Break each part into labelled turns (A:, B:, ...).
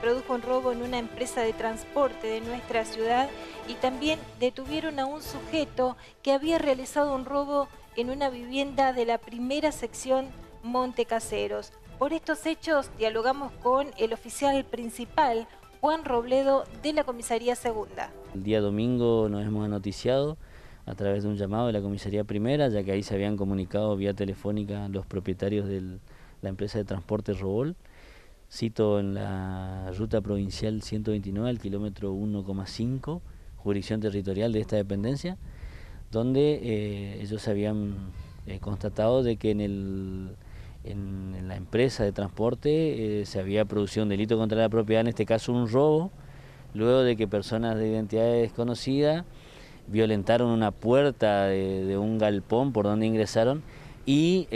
A: produjo un robo en una empresa de transporte de nuestra ciudad y también detuvieron a un sujeto que había realizado un robo en una vivienda de la primera sección Monte Caseros. Por estos hechos dialogamos con el oficial principal, Juan Robledo, de la Comisaría Segunda.
B: El día domingo nos hemos anoticiado a través de un llamado de la Comisaría Primera, ya que ahí se habían comunicado vía telefónica los propietarios de la empresa de transporte Robol, cito en la ruta provincial 129, al kilómetro 1,5, jurisdicción territorial de esta dependencia, donde eh, ellos habían eh, constatado de que en, el, en, la empresa de transporte eh, se había producido un delito contra la propiedad, en este caso un robo, luego de que personas de identidad desconocida violentaron una puerta de, de un galpón por donde ingresaron y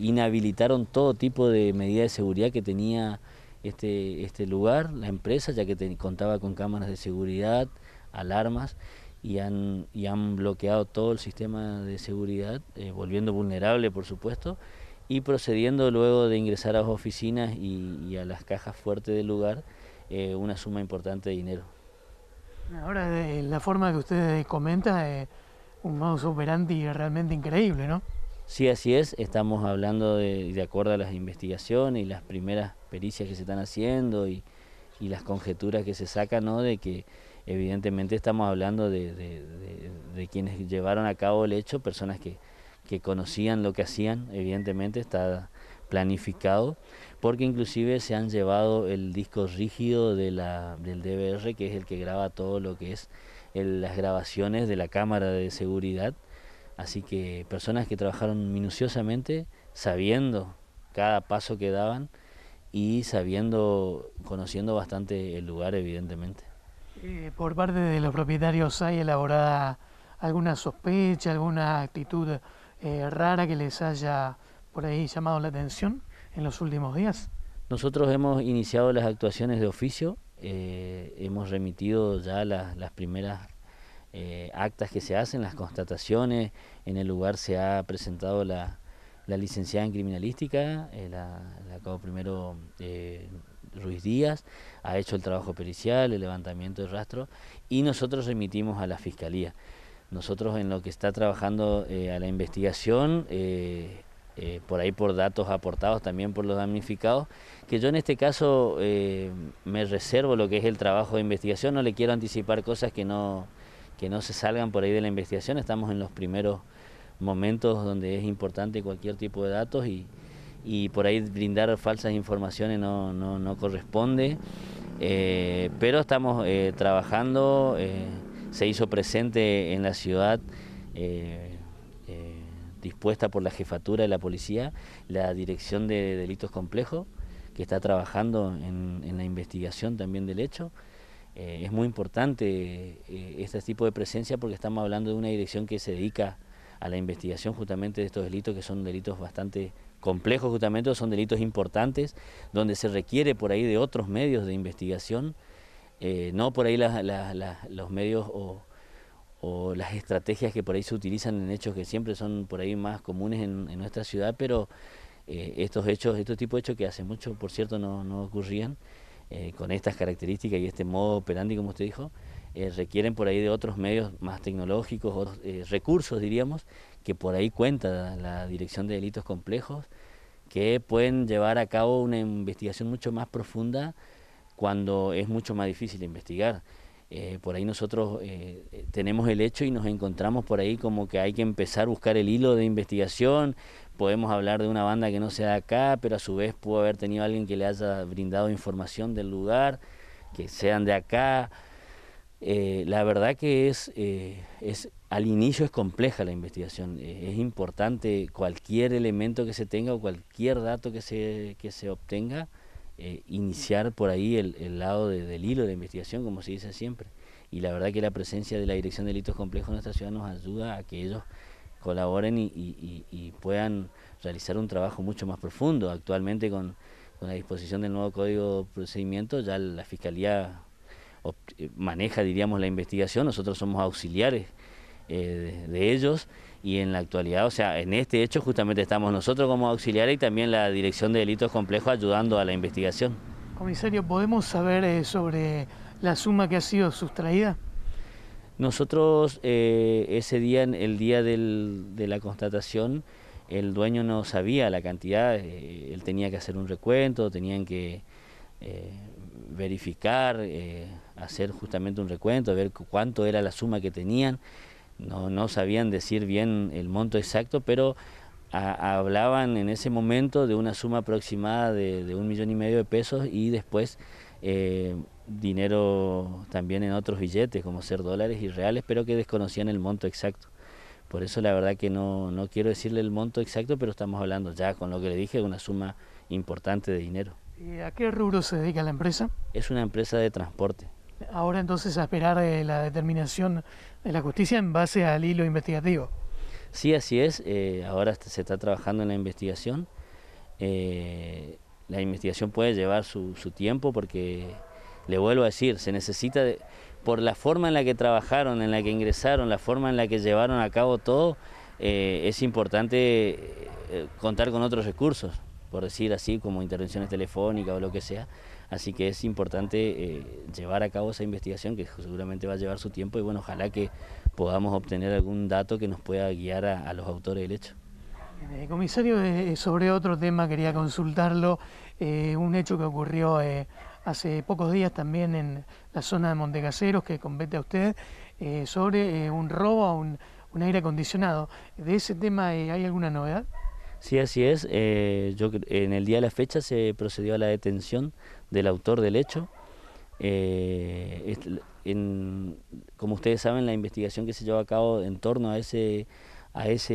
B: inhabilitaron todo tipo de medidas de seguridad que tenía este, este lugar, la empresa, ya que contaba con cámaras de seguridad, alarmas, y han, y han bloqueado todo el sistema de seguridad, eh, volviendo vulnerable, por supuesto, y procediendo luego de ingresar a las oficinas y, a las cajas fuertes del lugar eh, una suma importante de dinero.
A: Ahora, la forma que usted comenta es eh, un modus operandi realmente increíble, ¿no?
B: Sí, así es. Estamos hablando de, acuerdo a las investigaciones y las primeras pericias que se están haciendo y, las conjeturas que se sacan, ¿no? De que evidentemente estamos hablando de, quienes llevaron a cabo el hecho, personas que, que, conocían lo que hacían, evidentemente está planificado, porque inclusive se han llevado el disco rígido de del DVR, que es el que graba todo lo que es las grabaciones de la cámara de seguridad, Así que personas que trabajaron minuciosamente, sabiendo cada paso que daban y sabiendo, conociendo bastante el lugar, evidentemente.
A: Eh, por parte de los propietarios, ¿hay elaborada alguna sospecha, alguna actitud eh, rara que les haya por ahí llamado la atención en los últimos días?
B: Nosotros hemos iniciado las actuaciones de oficio, eh, hemos remitido ya las, las primeras eh, actas que se hacen, las constataciones. En el lugar se ha presentado la, la licenciada en criminalística, eh, la, cabo primero eh, Ruiz Díaz, ha hecho el trabajo pericial, el levantamiento de rastro y nosotros remitimos a la fiscalía. Nosotros en lo que está trabajando a la investigación, por ahí por datos aportados también por los damnificados, que yo en este caso me reservo lo que es el trabajo de investigación, no le quiero anticipar cosas que no, que no se salgan por ahí de la investigación. Estamos en los primeros momentos donde es importante cualquier tipo de datos y, por ahí brindar falsas informaciones no, corresponde. Eh, pero estamos eh, trabajando, eh, se hizo presente en la ciudad dispuesta por la jefatura de la policía, la dirección de delitos complejos, que está trabajando en la investigación también del hecho. Eh, es muy importante eh, este tipo de presencia porque estamos hablando de una dirección que se dedica a la investigación justamente de estos delitos que son delitos bastante complejos justamente, son delitos importantes donde se requiere por ahí de otros medios de investigación, eh, no por ahí los medios o, las estrategias que por ahí se utilizan en hechos que siempre son por ahí más comunes en, nuestra ciudad, pero estos hechos, estos tipos de hechos que hace mucho, por cierto, no ocurrían, eh, con estas características y este modo operandi, como usted dijo, eh, requieren por ahí de otros medios más tecnológicos, otros eh, recursos, diríamos, que por ahí cuenta la Dirección de Delitos Complejos, que pueden llevar a cabo una investigación mucho más profunda cuando es mucho más difícil investigar. Eh, por ahí nosotros eh, eh, tenemos el hecho y nos encontramos por ahí como que hay que empezar a buscar el hilo de investigación, podemos hablar de una banda que no sea de acá, pero a su vez pudo haber tenido alguien que le haya brindado información del lugar, que sean de acá. la verdad que es, es, al inicio es compleja la investigación, es importante cualquier elemento que se tenga o cualquier dato que se, que se obtenga, eh, iniciar por ahí el, lado del hilo de investigación, como se dice siempre. Y la verdad que la presencia de la Dirección de Delitos Complejos en nuestra ciudad nos ayuda a que ellos colaboren y, puedan realizar un trabajo mucho más profundo. Actualmente con, la disposición del nuevo Código de Procedimiento ya la Fiscalía maneja, diríamos, la investigación, nosotros somos auxiliares eh, de ellos y en la actualidad, o sea, en este hecho justamente estamos nosotros como auxiliares y también la Dirección de Delitos Complejos ayudando a la investigación.
A: Comisario, ¿podemos saber eh, sobre la suma que ha sido sustraída?
B: Nosotros eh, ese día, el día de la constatación, el dueño no sabía la cantidad, eh, él tenía que hacer un recuento, tenían que verificar, hacer justamente un recuento, ver cuánto era la suma que tenían no, sabían decir bien el monto exacto, pero hablaban en ese momento de una suma aproximada de, un millón y medio de pesos y después eh, dinero también en otros billetes, como ser dólares y reales, pero que desconocían el monto exacto. Por eso la verdad que no, quiero decirle el monto exacto, pero estamos hablando ya con lo que le dije, de una suma importante de dinero. ¿Y
A: a qué rubro se dedica la empresa?
B: Es una empresa de transporte.
A: Ahora entonces a esperar eh, la determinación de la justicia en base al hilo investigativo.
B: Sí, así es. Eh, ahora se está trabajando en la investigación. Eh, la investigación puede llevar su, tiempo porque, le vuelvo a decir, se necesita, por la forma en la que trabajaron, en la que ingresaron, la forma en la que llevaron a cabo todo, es importante contar con otros recursos por decir así, como intervenciones telefónicas o lo que sea. Así que es importante eh, llevar a cabo esa investigación que seguramente va a llevar su tiempo y bueno, ojalá que podamos obtener algún dato que nos pueda guiar a, los autores del hecho.
A: Eh, comisario, eh, sobre otro tema quería consultarlo, un hecho que ocurrió hace pocos días también en la zona de Montegaceros que compete a usted, sobre un robo a un, aire acondicionado. ¿De ese tema hay alguna novedad?
B: Sí, así es. Eh, yo, en el día de la fecha se procedió a la detención del autor del hecho. Eh, como ustedes saben, la investigación que se llevó a cabo en torno a ese,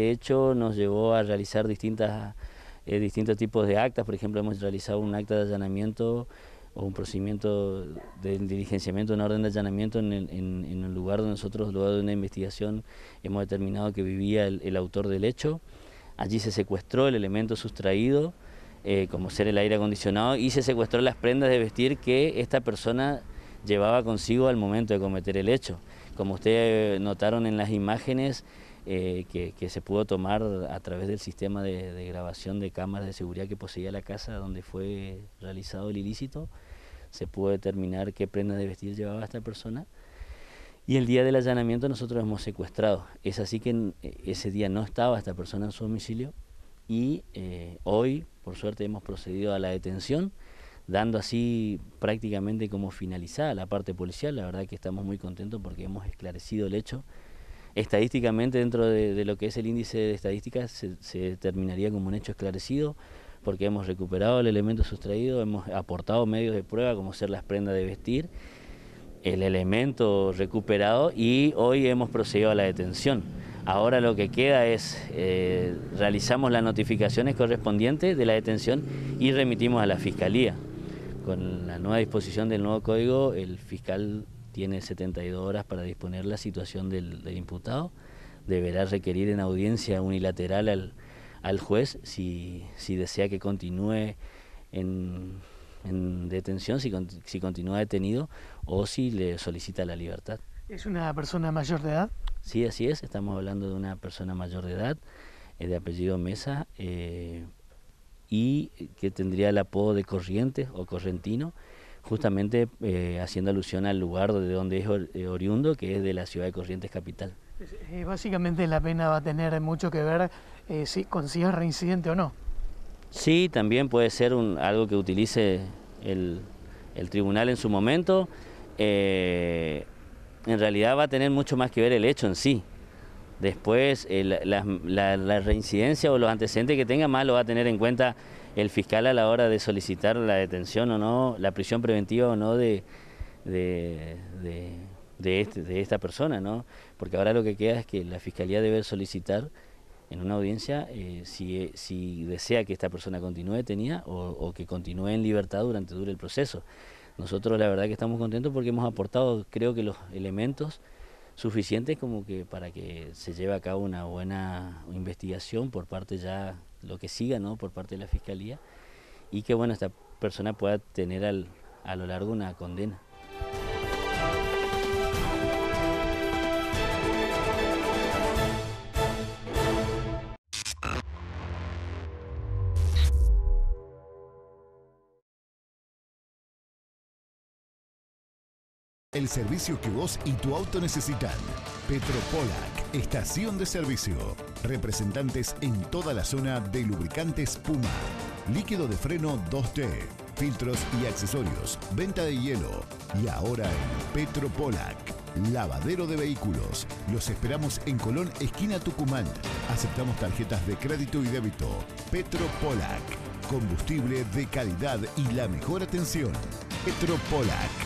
B: hecho nos llevó a realizar eh, distintos tipos de actas. Por ejemplo, hemos realizado un acta de allanamiento o un procedimiento de diligenciamiento una orden de allanamiento en el, lugar donde nosotros, luego de una investigación, hemos determinado que vivía el autor del hecho. Allí se secuestró el elemento sustraído, eh, como ser el aire acondicionado, y se secuestró las prendas de vestir que esta persona llevaba consigo al momento de cometer el hecho. Como ustedes eh, notaron en las imágenes eh, que, se pudo tomar a través del sistema de, de grabación de cámaras de seguridad que poseía la casa donde fue realizado el ilícito, se pudo determinar qué prendas de vestir llevaba esta persona. Y el día del allanamiento nosotros hemos secuestrado. Es así que eh, ese día no estaba esta persona en su domicilio y eh, hoy, por suerte, hemos procedido a la detención, dando así prácticamente como finalizada la parte policial. La verdad que estamos muy contentos porque hemos esclarecido el hecho. Estadísticamente, dentro de, lo que es el índice de estadísticas, se, se como un hecho esclarecido porque hemos recuperado el elemento sustraído, hemos aportado medios de prueba como ser las prendas de vestir el elemento recuperado y hoy hemos procedido a la detención. Ahora lo que queda es, eh, realizamos las notificaciones correspondientes de la detención y remitimos a la Fiscalía. Con la nueva disposición del nuevo código, el fiscal tiene 72 horas para disponer la situación del, imputado. Deberá requerir en audiencia unilateral al, juez si desea que continúe en en detención si, continúa detenido o si le solicita la libertad.
A: ¿Es una persona mayor de edad?
B: Sí, así es, estamos hablando de una persona mayor de edad, eh, de apellido Mesa, eh, y que tendría el apodo de Corrientes o Correntino, justamente eh, haciendo alusión al lugar de donde es oriundo, que es de la ciudad de Corrientes capital.
A: básicamente la pena va a tener mucho que ver si es reincidente o no.
B: Sí, también puede ser algo que utilice el, tribunal en su momento. Eh, en realidad va a tener mucho más que ver el hecho en sí. Después, eh, la, reincidencia o los antecedentes que tenga más lo va a tener en cuenta el fiscal a la hora de solicitar la detención o no, la prisión preventiva o no de, de este, esta persona, ¿no? Porque ahora lo que queda es que la fiscalía debe solicitar en una audiencia eh, eh, si, desea que esta persona continúe detenida o, o, que continúe en libertad durante dure el proceso. Nosotros la verdad que estamos contentos porque hemos aportado creo que los elementos suficientes como que para que se lleve a cabo una buena investigación por parte ya lo que siga no por parte de la fiscalía y que bueno esta persona pueda tener al, a lo largo una condena.
A: el servicio que vos y tu auto necesitan. Petropolac, estación de servicio. Representantes en toda la zona de lubricantes Puma. Líquido de freno 2T, filtros y accesorios, venta de hielo. Y ahora en Petropolac, lavadero de vehículos. Los esperamos en Colón, esquina Tucumán. Aceptamos tarjetas de crédito y débito. Petropolac, combustible de calidad y la mejor atención. Petropolac.